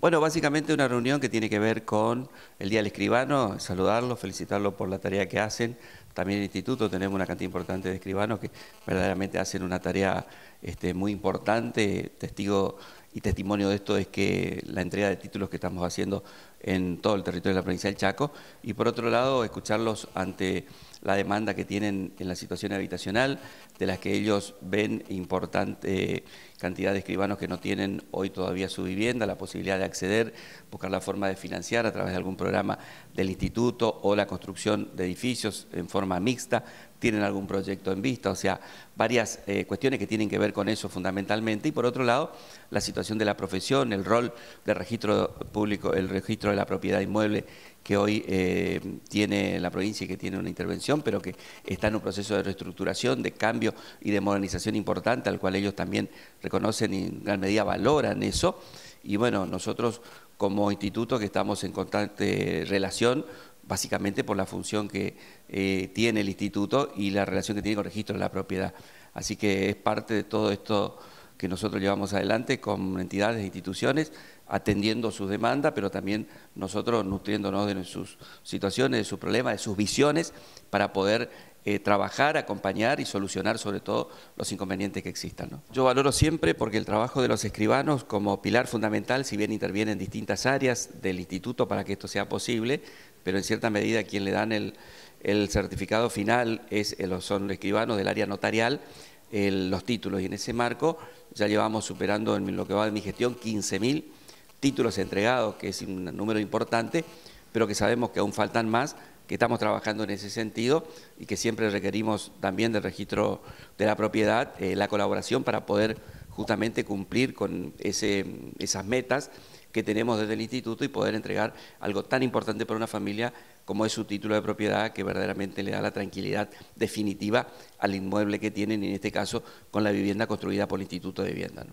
Bueno, básicamente una reunión que tiene que ver con el Día del Escribano, saludarlo, felicitarlo por la tarea que hacen. También en el instituto tenemos una cantidad importante de escribanos que verdaderamente hacen una tarea este, muy importante. Testigo y testimonio de esto es que la entrega de títulos que estamos haciendo en todo el territorio de la provincia del Chaco, y por otro lado, escucharlos ante la demanda que tienen en la situación habitacional, de las que ellos ven importante eh, cantidad de escribanos que no tienen hoy todavía su vivienda, la posibilidad de acceder, buscar la forma de financiar a través de algún programa del instituto o la construcción de edificios en forma mixta, tienen algún proyecto en vista, o sea, varias eh, cuestiones que tienen que ver con eso fundamentalmente. Y por otro lado, la situación de la profesión, el rol del registro público, el registro de la propiedad inmueble que hoy eh, tiene la provincia y que tiene una intervención, pero que está en un proceso de reestructuración, de cambio y de modernización importante, al cual ellos también reconocen y en gran medida valoran eso. Y bueno, nosotros como instituto que estamos en constante relación, básicamente por la función que eh, tiene el instituto y la relación que tiene con el registro de la propiedad. Así que es parte de todo esto que nosotros llevamos adelante con entidades e instituciones, atendiendo sus demandas, pero también nosotros nutriéndonos de sus situaciones, de sus problemas, de sus visiones, para poder eh, trabajar, acompañar y solucionar sobre todo los inconvenientes que existan. Yo valoro siempre porque el trabajo de los escribanos como pilar fundamental, si bien intervienen distintas áreas del instituto para que esto sea posible, pero en cierta medida quien le dan el, certificado final es, eh, son los escribanos del área notarial, los títulos y en ese marco ya llevamos superando en lo que va de mi gestión 15.000 títulos entregados, que es un número importante, pero que sabemos que aún faltan más, que estamos trabajando en ese sentido y que siempre requerimos también del registro de la propiedad eh, la colaboración para poder justamente cumplir con esas metas que tenemos desde el instituto y poder entregar algo tan importante para una familia como es su título de propiedad, que verdaderamente le da la tranquilidad definitiva al inmueble que tienen, en este caso con la vivienda construida por el Instituto de Vivienda.